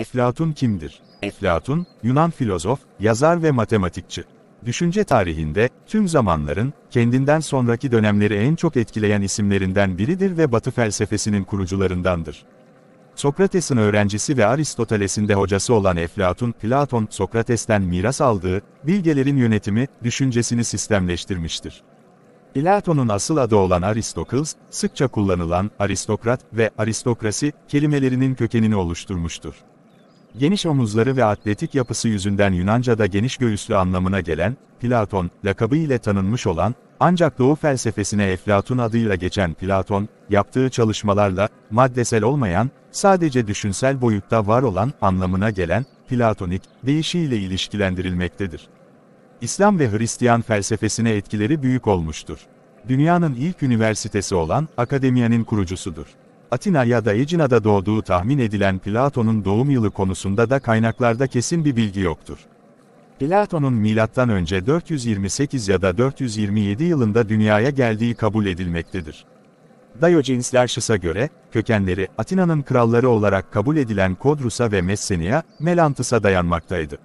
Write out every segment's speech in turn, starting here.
Eflatun kimdir? Eflatun, Yunan filozof, yazar ve matematikçi. Düşünce tarihinde, tüm zamanların, kendinden sonraki dönemleri en çok etkileyen isimlerinden biridir ve Batı felsefesinin kurucularındandır. Sokrates'in öğrencisi ve Aristoteles'in de hocası olan Eflatun, Platon, Sokrates'ten miras aldığı, bilgelerin yönetimi, düşüncesini sistemleştirmiştir. Platon'un asıl adı olan Aristokles, sıkça kullanılan aristokrat ve aristokrasi kelimelerinin kökenini oluşturmuştur. Geniş omuzları ve atletik yapısı yüzünden Yunanca'da geniş göğüslü anlamına gelen, Platon, lakabı ile tanınmış olan, ancak Doğu felsefesine Eflatun adıyla geçen Platon, yaptığı çalışmalarla, maddesel olmayan, sadece düşünsel boyutta var olan anlamına gelen, Platonik, deyişiyle ilişkilendirilmektedir. İslam ve Hristiyan felsefesine etkileri büyük olmuştur. Dünyanın ilk üniversitesi olan Akademiya'nın kurucusudur. Atina ya da Ecina'da doğduğu tahmin edilen Platon'un doğum yılı konusunda da kaynaklarda kesin bir bilgi yoktur. Platon'un Milattan önce 428 ya da 427 yılında dünyaya geldiği kabul edilmektedir. Diogenes Laertius'a göre, kökenleri Atina'nın kralları olarak kabul edilen Kodrus'a ve Messenia, Melantıs'a dayanmaktaydı.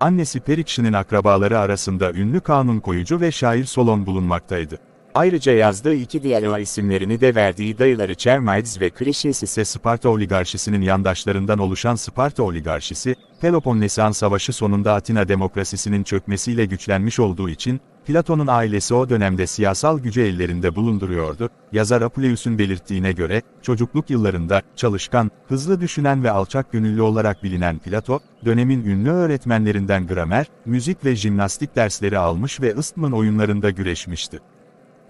Annesi Perikşin'in akrabaları arasında ünlü kanun koyucu ve şair Solon bulunmaktaydı. Ayrıca yazdığı iki diğer isimlerini de verdiği dayıları Çermides ve Krişis ise Sparta oligarşisinin yandaşlarından oluşan Sparta oligarşisi, Peloponnesan Savaşı sonunda Atina demokrasisinin çökmesiyle güçlenmiş olduğu için, Platon'un ailesi o dönemde siyasal gücü ellerinde bulunduruyordu. Yazar Apuleius'un belirttiğine göre, çocukluk yıllarında çalışkan, hızlı düşünen ve alçak gönüllü olarak bilinen Plato, dönemin ünlü öğretmenlerinden gramer, müzik ve jimnastik dersleri almış ve ıstmın oyunlarında güreşmişti.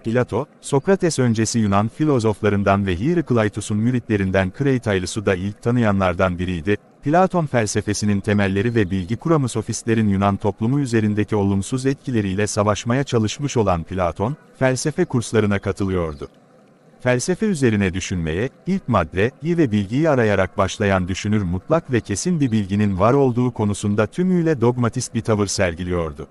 Plato, Sokrates öncesi Yunan filozoflarından ve Hieraklitus'un müritlerinden Kreitaylus'u da ilk tanıyanlardan biriydi. Platon felsefesinin temelleri ve bilgi kuramı sofistlerin Yunan toplumu üzerindeki olumsuz etkileriyle savaşmaya çalışmış olan Platon, felsefe kurslarına katılıyordu. Felsefe üzerine düşünmeye, ilk madde, iyi ve bilgiyi arayarak başlayan düşünür mutlak ve kesin bir bilginin var olduğu konusunda tümüyle dogmatist bir tavır sergiliyordu.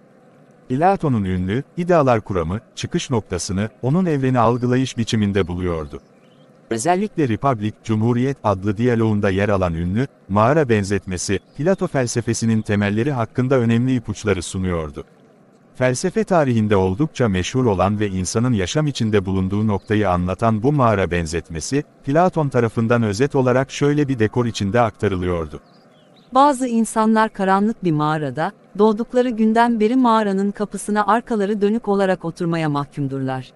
Plato'nun ünlü, idealar kuramı, çıkış noktasını, onun evreni algılayış biçiminde buluyordu. Özellikle Republic, Cumhuriyet adlı diyaloğunda yer alan ünlü, mağara benzetmesi, Plato felsefesinin temelleri hakkında önemli ipuçları sunuyordu. Felsefe tarihinde oldukça meşhur olan ve insanın yaşam içinde bulunduğu noktayı anlatan bu mağara benzetmesi, Platon tarafından özet olarak şöyle bir dekor içinde aktarılıyordu. Bazı insanlar karanlık bir mağarada, doğdukları günden beri mağaranın kapısına arkaları dönük olarak oturmaya mahkumdurlar.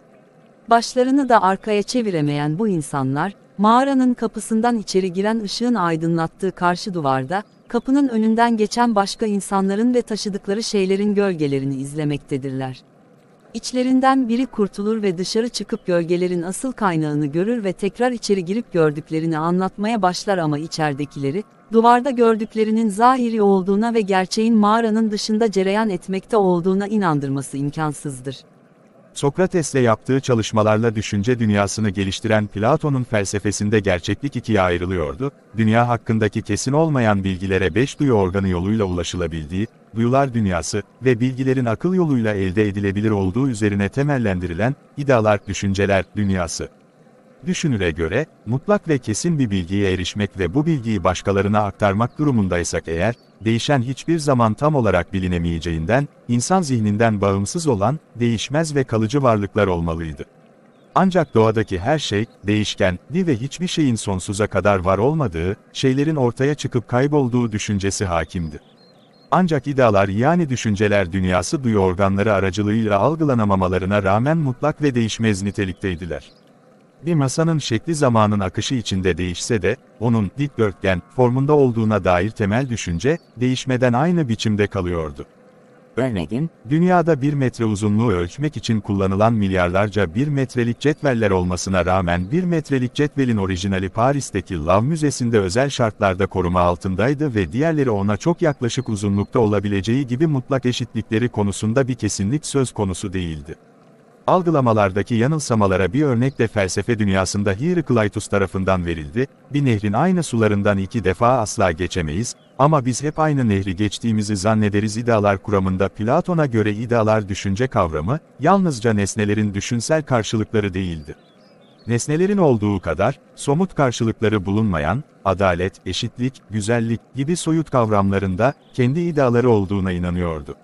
Başlarını da arkaya çeviremeyen bu insanlar, mağaranın kapısından içeri giren ışığın aydınlattığı karşı duvarda, kapının önünden geçen başka insanların ve taşıdıkları şeylerin gölgelerini izlemektedirler. İçlerinden biri kurtulur ve dışarı çıkıp gölgelerin asıl kaynağını görür ve tekrar içeri girip gördüklerini anlatmaya başlar ama içeridekileri, duvarda gördüklerinin zahiri olduğuna ve gerçeğin mağaranın dışında cereyan etmekte olduğuna inandırması imkansızdır. Sokrates'le yaptığı çalışmalarla düşünce dünyasını geliştiren Platon'un felsefesinde gerçeklik ikiye ayrılıyordu, dünya hakkındaki kesin olmayan bilgilere beş duyu organı yoluyla ulaşılabildiği, duyular dünyası ve bilgilerin akıl yoluyla elde edilebilir olduğu üzerine temellendirilen iddialar, düşünceler dünyası. Düşünüre göre, mutlak ve kesin bir bilgiye erişmek ve bu bilgiyi başkalarına aktarmak durumundaysak eğer, değişen hiçbir zaman tam olarak bilinemeyeceğinden, insan zihninden bağımsız olan, değişmez ve kalıcı varlıklar olmalıydı. Ancak doğadaki her şey, değişken, di ve hiçbir şeyin sonsuza kadar var olmadığı, şeylerin ortaya çıkıp kaybolduğu düşüncesi hakimdi. Ancak iddialar, yani düşünceler dünyası duyu organları aracılığıyla algılanamamalarına rağmen mutlak ve değişmez nitelikteydiler. Bir masanın şekli zamanın akışı içinde değişse de, onun dikdörtgen formunda olduğuna dair temel düşünce, değişmeden aynı biçimde kalıyordu. Örneğin, dünyada bir metre uzunluğu ölçmek için kullanılan milyarlarca bir metrelik cetveller olmasına rağmen bir metrelik cetvelin orijinali Paris'teki Louvre Müzesi'nde özel şartlarda koruma altındaydı ve diğerleri ona çok yaklaşık uzunlukta olabileceği gibi mutlak eşitlikleri konusunda bir kesinlik söz konusu değildi algılamalardaki yanılsamalara bir örnek de felsefe dünyasında Hierokleitos tarafından verildi, bir nehrin aynı sularından iki defa asla geçemeyiz, ama biz hep aynı nehri geçtiğimizi zannederiz İdealar kuramında Platon'a göre idealar düşünce kavramı, yalnızca nesnelerin düşünsel karşılıkları değildi. Nesnelerin olduğu kadar, somut karşılıkları bulunmayan, adalet, eşitlik, güzellik gibi soyut kavramlarında, kendi ideaları olduğuna inanıyordu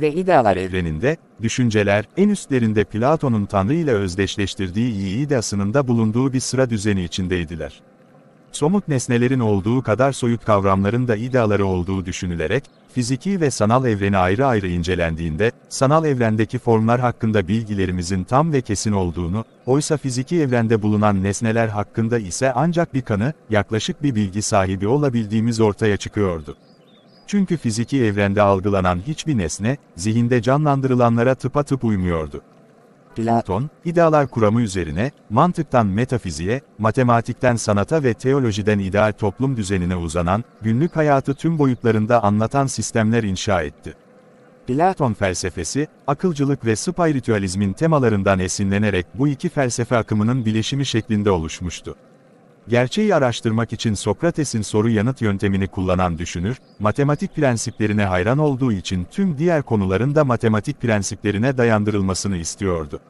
ve idealar evreninde, düşünceler, en üstlerinde Platon'un Tanrı ile özdeşleştirdiği iyi ideasının bulunduğu bir sıra düzeni içindeydiler. Somut nesnelerin olduğu kadar soyut kavramların da ideaları olduğu düşünülerek, fiziki ve sanal evreni ayrı ayrı incelendiğinde, sanal evrendeki formlar hakkında bilgilerimizin tam ve kesin olduğunu, oysa fiziki evrende bulunan nesneler hakkında ise ancak bir kanı, yaklaşık bir bilgi sahibi olabildiğimiz ortaya çıkıyordu. Çünkü fiziki evrende algılanan hiçbir nesne, zihinde canlandırılanlara tıpatıp uymuyordu. Platon, idealar kuramı üzerine, mantıktan metafiziğe, matematikten sanata ve teolojiden ideal toplum düzenine uzanan, günlük hayatı tüm boyutlarında anlatan sistemler inşa etti. Platon felsefesi, akılcılık ve spiritüalizmin temalarından esinlenerek bu iki felsefe akımının bileşimi şeklinde oluşmuştu. Gerçeği araştırmak için Sokrates'in soru-yanıt yöntemini kullanan düşünür, matematik prensiplerine hayran olduğu için tüm diğer konuların da matematik prensiplerine dayandırılmasını istiyordu.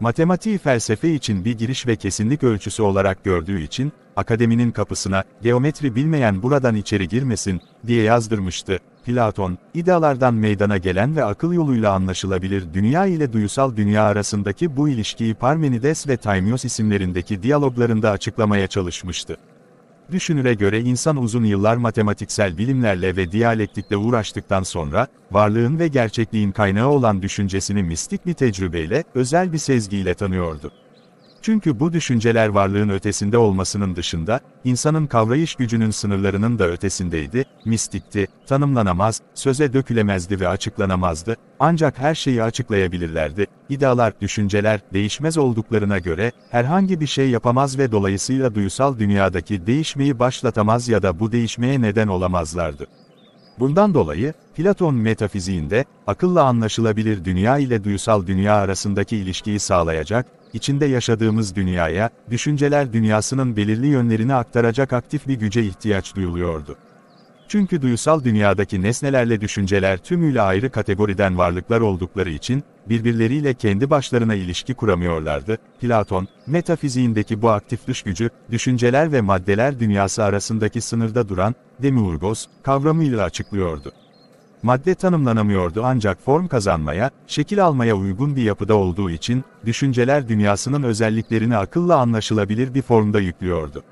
Matematiği felsefe için bir giriş ve kesinlik ölçüsü olarak gördüğü için, akademinin kapısına, geometri bilmeyen buradan içeri girmesin, diye yazdırmıştı. Platon, idealardan meydana gelen ve akıl yoluyla anlaşılabilir dünya ile duyusal dünya arasındaki bu ilişkiyi Parmenides ve Taimios isimlerindeki diyaloglarında açıklamaya çalışmıştı. Düşünüre göre insan uzun yıllar matematiksel bilimlerle ve diyalektikle uğraştıktan sonra, varlığın ve gerçekliğin kaynağı olan düşüncesini mistik bir tecrübeyle, özel bir sezgiyle tanıyordu. Çünkü bu düşünceler varlığın ötesinde olmasının dışında, insanın kavrayış gücünün sınırlarının da ötesindeydi, mistikti, tanımlanamaz, söze dökülemezdi ve açıklanamazdı, ancak her şeyi açıklayabilirlerdi. İdalar, düşünceler, değişmez olduklarına göre, herhangi bir şey yapamaz ve dolayısıyla duysal dünyadaki değişmeyi başlatamaz ya da bu değişmeye neden olamazlardı. Bundan dolayı, Platon metafiziğinde, akılla anlaşılabilir dünya ile duysal dünya arasındaki ilişkiyi sağlayacak, içinde yaşadığımız dünyaya, düşünceler dünyasının belirli yönlerini aktaracak aktif bir güce ihtiyaç duyuluyordu. Çünkü duyusal dünyadaki nesnelerle düşünceler tümüyle ayrı kategoriden varlıklar oldukları için, birbirleriyle kendi başlarına ilişki kuramıyorlardı. Platon, metafiziğindeki bu aktif dış gücü, düşünceler ve maddeler dünyası arasındaki sınırda duran, demiurgos, kavramıyla açıklıyordu. Madde tanımlanamıyordu ancak form kazanmaya, şekil almaya uygun bir yapıda olduğu için, düşünceler dünyasının özelliklerini akılla anlaşılabilir bir formda yüklüyordu.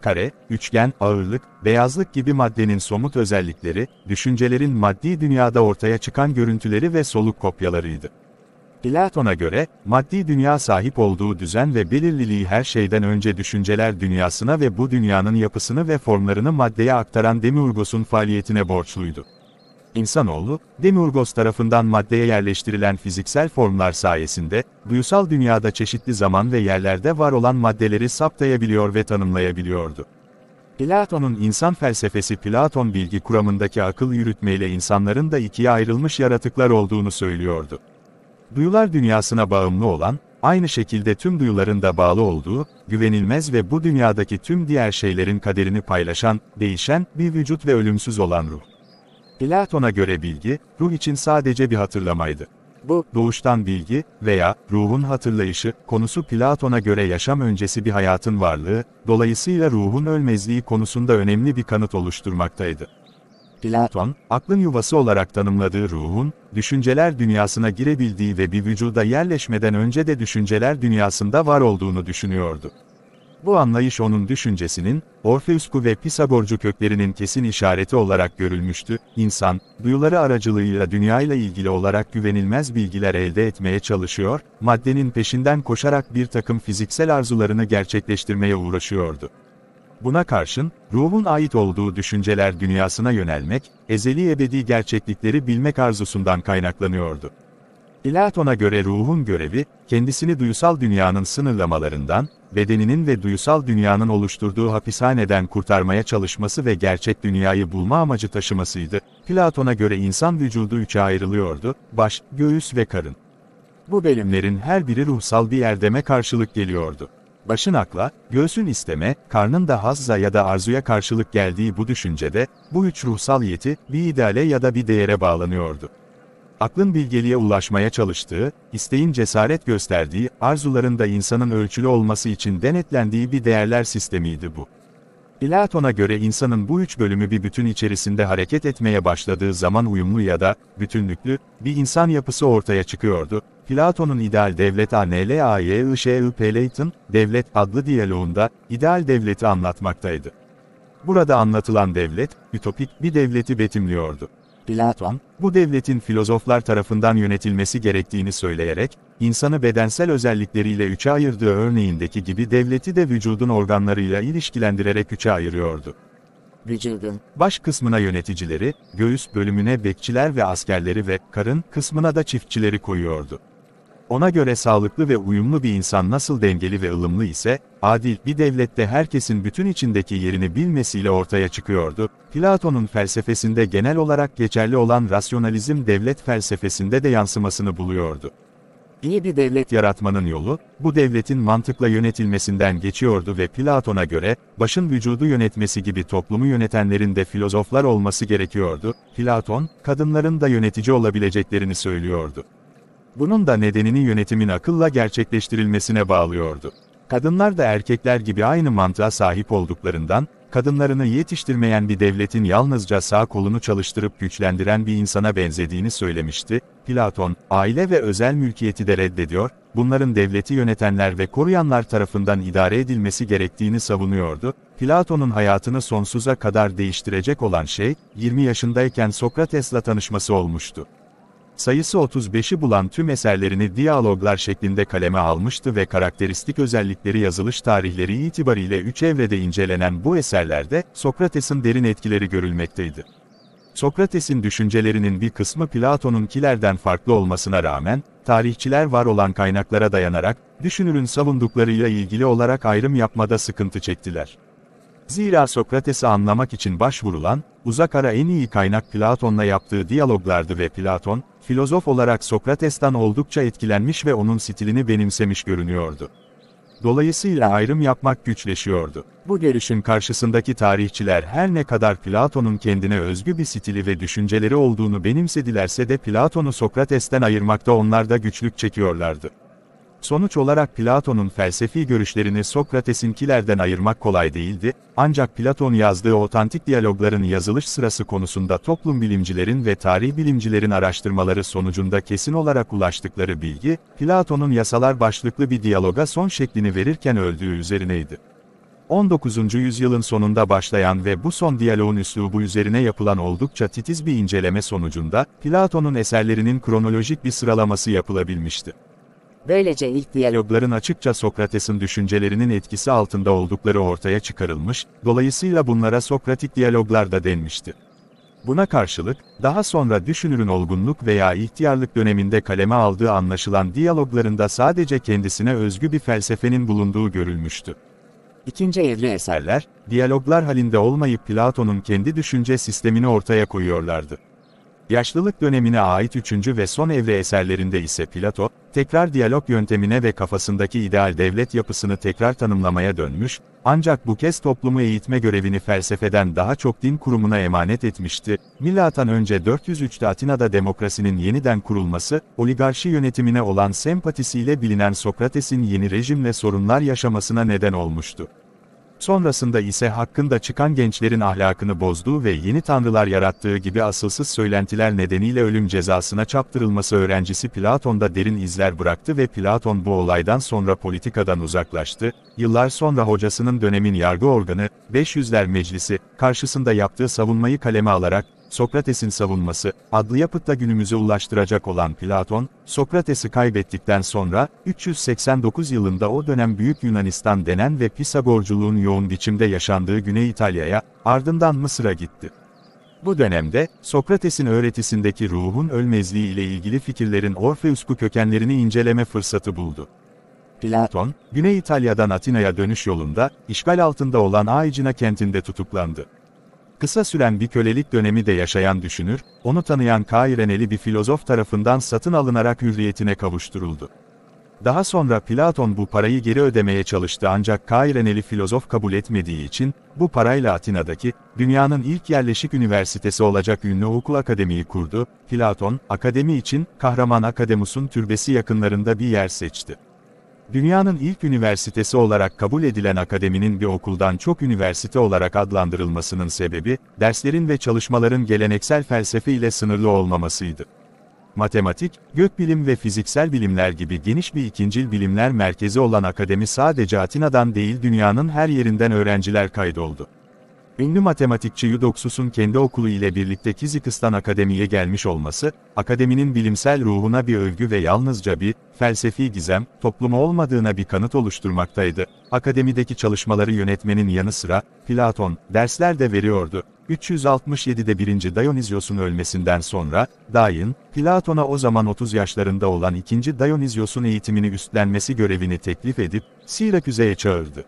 Kare, üçgen, ağırlık, beyazlık gibi maddenin somut özellikleri, düşüncelerin maddi dünyada ortaya çıkan görüntüleri ve soluk kopyalarıydı. Platon'a göre, maddi dünya sahip olduğu düzen ve belirliliği her şeyden önce düşünceler dünyasına ve bu dünyanın yapısını ve formlarını maddeye aktaran Demiurgos'un faaliyetine borçluydu insanoğlu, Demiurgos tarafından maddeye yerleştirilen fiziksel formlar sayesinde, duysal dünyada çeşitli zaman ve yerlerde var olan maddeleri saptayabiliyor ve tanımlayabiliyordu. Platon'un insan felsefesi Platon bilgi kuramındaki akıl yürütmeyle insanların da ikiye ayrılmış yaratıklar olduğunu söylüyordu. Duyular dünyasına bağımlı olan, aynı şekilde tüm duyuların da bağlı olduğu, güvenilmez ve bu dünyadaki tüm diğer şeylerin kaderini paylaşan, değişen, bir vücut ve ölümsüz olan ruh. Platon'a göre bilgi, ruh için sadece bir hatırlamaydı. Bu, doğuştan bilgi veya ruhun hatırlayışı konusu Platon'a göre yaşam öncesi bir hayatın varlığı, dolayısıyla ruhun ölmezliği konusunda önemli bir kanıt oluşturmaktaydı. Platon, aklın yuvası olarak tanımladığı ruhun, düşünceler dünyasına girebildiği ve bir vücuda yerleşmeden önce de düşünceler dünyasında var olduğunu düşünüyordu. Bu anlayış onun düşüncesinin, Orfeusku ve Pisagorcu köklerinin kesin işareti olarak görülmüştü. İnsan, duyuları aracılığıyla dünyayla ilgili olarak güvenilmez bilgiler elde etmeye çalışıyor, maddenin peşinden koşarak bir takım fiziksel arzularını gerçekleştirmeye uğraşıyordu. Buna karşın, ruhun ait olduğu düşünceler dünyasına yönelmek, ezeli ebedi gerçeklikleri bilmek arzusundan kaynaklanıyordu. Platon'a göre ruhun görevi, kendisini duysal dünyanın sınırlamalarından, bedeninin ve duysal dünyanın oluşturduğu hapishaneden kurtarmaya çalışması ve gerçek dünyayı bulma amacı taşımasıydı. Platon'a göre insan vücudu üçe ayrılıyordu, baş, göğüs ve karın. Bu bölümlerin her biri ruhsal bir erdeme karşılık geliyordu. Başın akla, göğsün isteme, karnın da hazza ya da arzuya karşılık geldiği bu düşüncede, bu üç ruhsal yeti, bir ideale ya da bir değere bağlanıyordu aklın bilgeliğe ulaşmaya çalıştığı, isteğin cesaret gösterdiği, arzularında insanın ölçülü olması için denetlendiği bir değerler sistemiydi bu. Platon'a göre insanın bu üç bölümü bir bütün içerisinde hareket etmeye başladığı zaman uyumlu ya da bütünlüklü bir insan yapısı ortaya çıkıyordu. Platon'un ideal devlet ANLAYEŞEÜPLEYT'ın Devlet adlı diyaloğunda ideal devleti anlatmaktaydı. Burada anlatılan devlet, ütopik bir devleti betimliyordu. Platon, bu devletin filozoflar tarafından yönetilmesi gerektiğini söyleyerek, insanı bedensel özellikleriyle üçe ayırdığı örneğindeki gibi devleti de vücudun organlarıyla ilişkilendirerek üçe ayırıyordu. Vücudun baş kısmına yöneticileri, göğüs bölümüne bekçiler ve askerleri ve karın kısmına da çiftçileri koyuyordu. Ona göre sağlıklı ve uyumlu bir insan nasıl dengeli ve ılımlı ise, adil bir devlette herkesin bütün içindeki yerini bilmesiyle ortaya çıkıyordu. Platon'un felsefesinde genel olarak geçerli olan rasyonalizm devlet felsefesinde de yansımasını buluyordu. İyi bir devlet yaratmanın yolu, bu devletin mantıkla yönetilmesinden geçiyordu ve Platon'a göre, başın vücudu yönetmesi gibi toplumu yönetenlerin de filozoflar olması gerekiyordu. Platon, kadınların da yönetici olabileceklerini söylüyordu. Bunun da nedenini yönetimin akılla gerçekleştirilmesine bağlıyordu. Kadınlar da erkekler gibi aynı mantığa sahip olduklarından, kadınlarını yetiştirmeyen bir devletin yalnızca sağ kolunu çalıştırıp güçlendiren bir insana benzediğini söylemişti. Platon, aile ve özel mülkiyeti de reddediyor, bunların devleti yönetenler ve koruyanlar tarafından idare edilmesi gerektiğini savunuyordu. Platon'un hayatını sonsuza kadar değiştirecek olan şey, 20 yaşındayken Sokrates'la tanışması olmuştu. Sayısı 35'i bulan tüm eserlerini diyaloglar şeklinde kaleme almıştı ve karakteristik özellikleri yazılış tarihleri itibariyle 3 evrede incelenen bu eserlerde, Sokrates'in derin etkileri görülmekteydi. Sokrates'in düşüncelerinin bir kısmı Platon'unkilerden farklı olmasına rağmen, tarihçiler var olan kaynaklara dayanarak, düşünürün savunduklarıyla ilgili olarak ayrım yapmada sıkıntı çektiler. Zira Sokrates'i anlamak için başvurulan, uzak ara en iyi kaynak Platon'la yaptığı diyaloglardı ve Platon, filozof olarak Sokrates'ten oldukça etkilenmiş ve onun stilini benimsemiş görünüyordu. Dolayısıyla ayrım yapmak güçleşiyordu. Bu gelişin karşısındaki tarihçiler her ne kadar Platon'un kendine özgü bir stili ve düşünceleri olduğunu benimsedilerse de Platon'u Sokrates'ten ayırmakta onlar da güçlük çekiyorlardı. Sonuç olarak Platon'un felsefi görüşlerini Sokrates'inkilerden ayırmak kolay değildi, ancak Platon yazdığı otantik diyalogların yazılış sırası konusunda toplum bilimcilerin ve tarih bilimcilerin araştırmaları sonucunda kesin olarak ulaştıkları bilgi, Platon'un yasalar başlıklı bir diyaloga son şeklini verirken öldüğü üzerineydi. 19. yüzyılın sonunda başlayan ve bu son diyaloğun üslubu üzerine yapılan oldukça titiz bir inceleme sonucunda, Platon'un eserlerinin kronolojik bir sıralaması yapılabilmişti. Böylece ilk diyalogların açıkça Sokrates'in düşüncelerinin etkisi altında oldukları ortaya çıkarılmış, dolayısıyla bunlara Sokratik diyaloglar da denmişti. Buna karşılık, daha sonra düşünürün olgunluk veya ihtiyarlık döneminde kaleme aldığı anlaşılan diyaloglarında sadece kendisine özgü bir felsefenin bulunduğu görülmüştü. İkinci evli eserler, diyaloglar halinde olmayıp Platon'un kendi düşünce sistemini ortaya koyuyorlardı. Yaşlılık dönemine ait üçüncü ve son evre eserlerinde ise Plato, tekrar diyalog yöntemine ve kafasındaki ideal devlet yapısını tekrar tanımlamaya dönmüş, ancak bu kez toplumu eğitme görevini felsefeden daha çok din kurumuna emanet etmişti. Milattan önce 403'te Atina'da demokrasinin yeniden kurulması, oligarşi yönetimine olan sempatisiyle bilinen Sokrates'in yeni rejimle sorunlar yaşamasına neden olmuştu. Sonrasında ise hakkında çıkan gençlerin ahlakını bozduğu ve yeni tanrılar yarattığı gibi asılsız söylentiler nedeniyle ölüm cezasına çarptırılması öğrencisi Platon'da derin izler bıraktı ve Platon bu olaydan sonra politikadan uzaklaştı. Yıllar sonra hocasının dönemin yargı organı, 500'ler meclisi, karşısında yaptığı savunmayı kaleme alarak, Sokrates'in savunması, adlı yapıtta günümüze ulaştıracak olan Platon, Sokrates'i kaybettikten sonra, 389 yılında o dönem Büyük Yunanistan denen ve Pisagorculuğun yoğun biçimde yaşandığı Güney İtalya'ya, ardından Mısır'a gitti. Bu dönemde, Sokrates'in öğretisindeki ruhun ölmezliği ile ilgili fikirlerin Orfeusku kökenlerini inceleme fırsatı buldu. Platon, Güney İtalya'dan Atina'ya dönüş yolunda, işgal altında olan Aicina kentinde tutuklandı. Kısa süren bir kölelik dönemi de yaşayan düşünür, onu tanıyan Kaireneli bir filozof tarafından satın alınarak hürriyetine kavuşturuldu. Daha sonra Platon bu parayı geri ödemeye çalıştı ancak Kaireneli filozof kabul etmediği için, bu parayla Atina'daki, dünyanın ilk yerleşik üniversitesi olacak ünlü okul akademiyi kurdu, Platon, akademi için, Kahraman Akademus'un türbesi yakınlarında bir yer seçti. Dünyanın ilk üniversitesi olarak kabul edilen akademinin bir okuldan çok üniversite olarak adlandırılmasının sebebi, derslerin ve çalışmaların geleneksel felsefe ile sınırlı olmamasıydı. Matematik, gökbilim ve fiziksel bilimler gibi geniş bir ikincil bilimler merkezi olan akademi sadece Atina'dan değil dünyanın her yerinden öğrenciler kaydoldu. Ünlü matematikçi Eudoxus'un kendi okulu ile birlikte Kizikistan Akademi'ye gelmiş olması, akademinin bilimsel ruhuna bir övgü ve yalnızca bir, felsefi gizem, toplumu olmadığına bir kanıt oluşturmaktaydı. Akademideki çalışmaları yönetmenin yanı sıra, Platon, dersler de veriyordu. 367'de 1. Dionysios'un ölmesinden sonra, Dain, Platon'a o zaman 30 yaşlarında olan 2. Dionysios'un eğitimini üstlenmesi görevini teklif edip, Siraküze'ye çağırdı.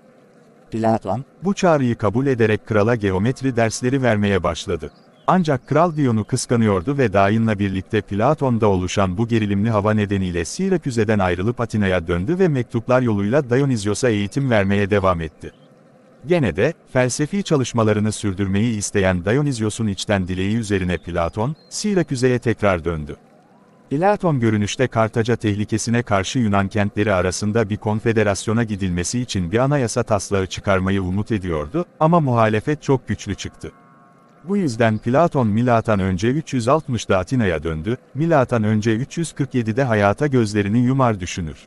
Platon, bu çağrıyı kabul ederek krala geometri dersleri vermeye başladı. Ancak kral Dion'u kıskanıyordu ve Dain'la birlikte Platon'da oluşan bu gerilimli hava nedeniyle Siraküze'den ayrılıp Atina'ya döndü ve mektuplar yoluyla Dionysios'a eğitim vermeye devam etti. Gene de, felsefi çalışmalarını sürdürmeyi isteyen Dionysios'un içten dileği üzerine Platon, Siraküze'ye tekrar döndü. Platon görünüşte Kartaca tehlikesine karşı Yunan kentleri arasında bir konfederasyona gidilmesi için bir anayasa taslağı çıkarmayı umut ediyordu ama muhalefet çok güçlü çıktı. Bu yüzden Platon milattan önce 360'da Atina'ya döndü, milattan önce 347'de hayata gözlerini yumar düşünür.